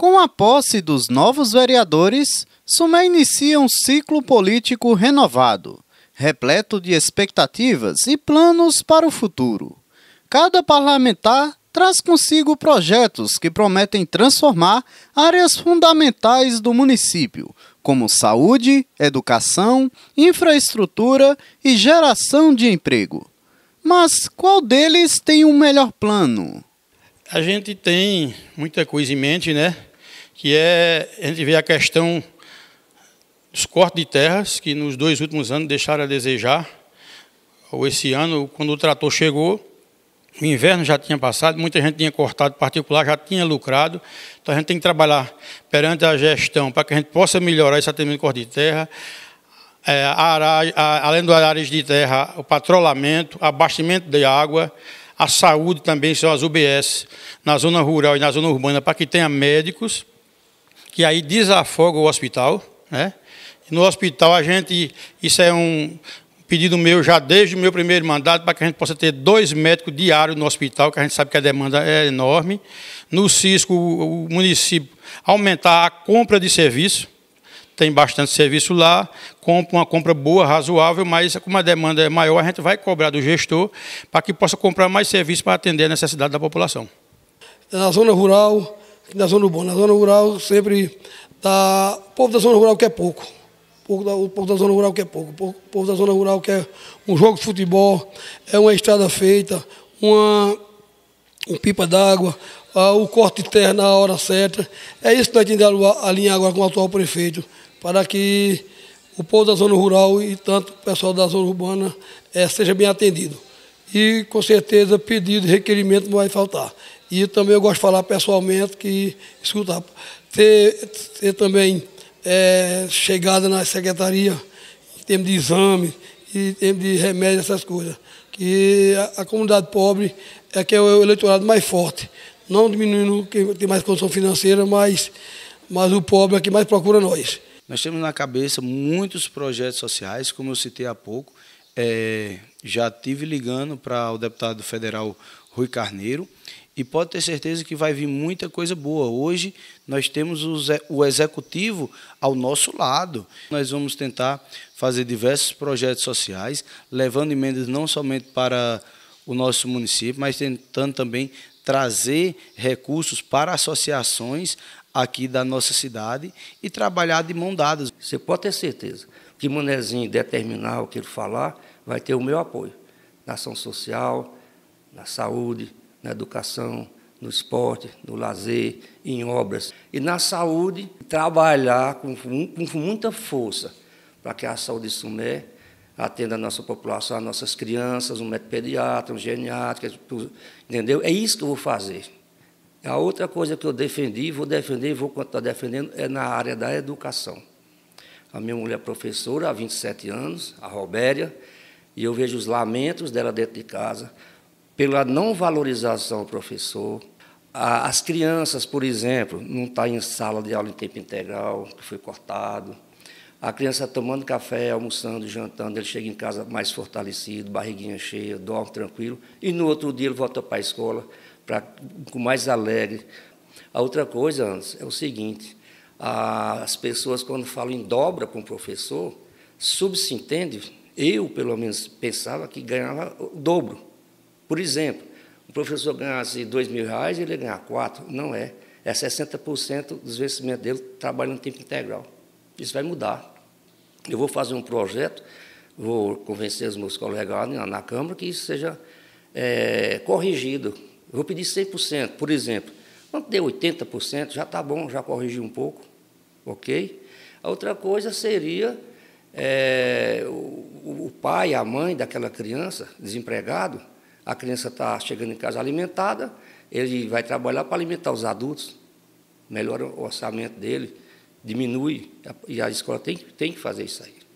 Com a posse dos novos vereadores, Sumé inicia um ciclo político renovado, repleto de expectativas e planos para o futuro. Cada parlamentar traz consigo projetos que prometem transformar áreas fundamentais do município, como saúde, educação, infraestrutura e geração de emprego. Mas qual deles tem o um melhor plano? A gente tem muita coisa em mente, né? que é a gente vê a questão dos cortes de terras, que nos dois últimos anos deixaram a desejar. Ou esse ano, quando o trator chegou, o inverno já tinha passado, muita gente tinha cortado particular, já tinha lucrado. Então a gente tem que trabalhar perante a gestão para que a gente possa melhorar esse atendimento de corte de terra. É, a, além do áreas de terra, o patrulhamento, abastecimento de água, a saúde também são as UBS na zona rural e na zona urbana para que tenha médicos que aí desafoga o hospital. Né? No hospital, a gente, isso é um pedido meu já desde o meu primeiro mandato, para que a gente possa ter dois médicos diários no hospital, que a gente sabe que a demanda é enorme. No Cisco, o município aumentar a compra de serviço, tem bastante serviço lá, compra uma compra boa, razoável, mas como a demanda é maior, a gente vai cobrar do gestor para que possa comprar mais serviço para atender a necessidade da população. É na zona rural, na zona urbana. Na zona rural sempre está. O povo da zona rural quer pouco. O povo da zona rural quer pouco. O povo da zona rural quer um jogo de futebol, é uma estrada feita, uma um pipa d'água, ah, o corte de terra na hora certa. É isso que nós temos de alinhar agora com o atual prefeito, para que o povo da zona rural e tanto o pessoal da zona urbana eh, seja bem atendido e com certeza pedido, requerimento não vai faltar. E também eu gosto de falar pessoalmente que, escuta, ter, ter também é, chegada na secretaria, em termos de exame, em termos de remédio, essas coisas. Que a, a comunidade pobre é que é o eleitorado mais forte. Não diminuindo quem tem mais condição financeira, mas, mas o pobre é que mais procura nós. Nós temos na cabeça muitos projetos sociais, como eu citei há pouco, é, já tive ligando para o deputado federal Rui Carneiro e pode ter certeza que vai vir muita coisa boa. Hoje nós temos o executivo ao nosso lado. Nós vamos tentar fazer diversos projetos sociais, levando emendas não somente para o nosso município, mas tentando também trazer recursos para associações aqui da nossa cidade e trabalhar de mão dadas. Você pode ter certeza que Manezinho determinar o que ele falar, vai ter o meu apoio na ação social, na saúde, na educação, no esporte, no lazer, em obras. E na saúde, trabalhar com, com muita força para que a saúde Sumé atenda a nossa população, as nossas crianças, um médico pediatra, um geriatra, entendeu? É isso que eu vou fazer. A outra coisa que eu defendi, vou defender e vou continuar defendendo é na área da educação. A minha mulher é professora há 27 anos, a Robéria, e eu vejo os lamentos dela dentro de casa pela não valorização do professor. As crianças, por exemplo, não estão tá em sala de aula em tempo integral, que foi cortado. A criança tomando café, almoçando, jantando, ele chega em casa mais fortalecido, barriguinha cheia, dorme tranquilo, e no outro dia ele volta para a escola pra, com mais alegre. A outra coisa, antes é o seguinte: as pessoas, quando falam em dobra com o professor, subsentende eu, pelo menos, pensava que ganhava o dobro. Por exemplo, o professor ganhasse dois mil reais, ele ia ganhar quatro. Não é. É 60% dos vencimentos dele trabalhando em tempo integral. Isso vai mudar. Eu vou fazer um projeto, vou convencer os meus colegas lá na Câmara que isso seja é, corrigido. Eu vou pedir 100%, por exemplo. Vamos ter 80%, já está bom, já corrigi um pouco, ok? A outra coisa seria é, o, o pai, a mãe daquela criança, desempregado, a criança está chegando em casa alimentada, ele vai trabalhar para alimentar os adultos, melhora o orçamento dele, diminui, e a escola tem, tem que fazer isso aí.